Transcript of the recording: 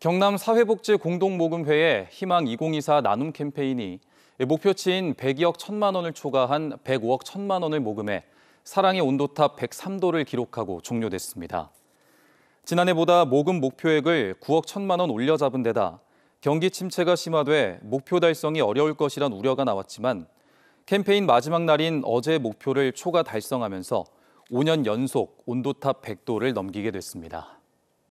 경남 사회복지 공동모금회의 희망 2024 나눔 캠페인이 목표치인 102억 1천만 원을 초과한 105억 1천만 원을 모금해 사랑의 온도탑 103도를 기록하고 종료됐습니다. 지난해보다 모금 목표액을 9억 1천만 원 올려잡은 데다 경기 침체가 심화돼 목표 달성이 어려울 것이란 우려가 나왔지만 캠페인 마지막 날인 어제 목표를 초과 달성하면서 5년 연속 온도탑 100도를 넘기게 됐습니다.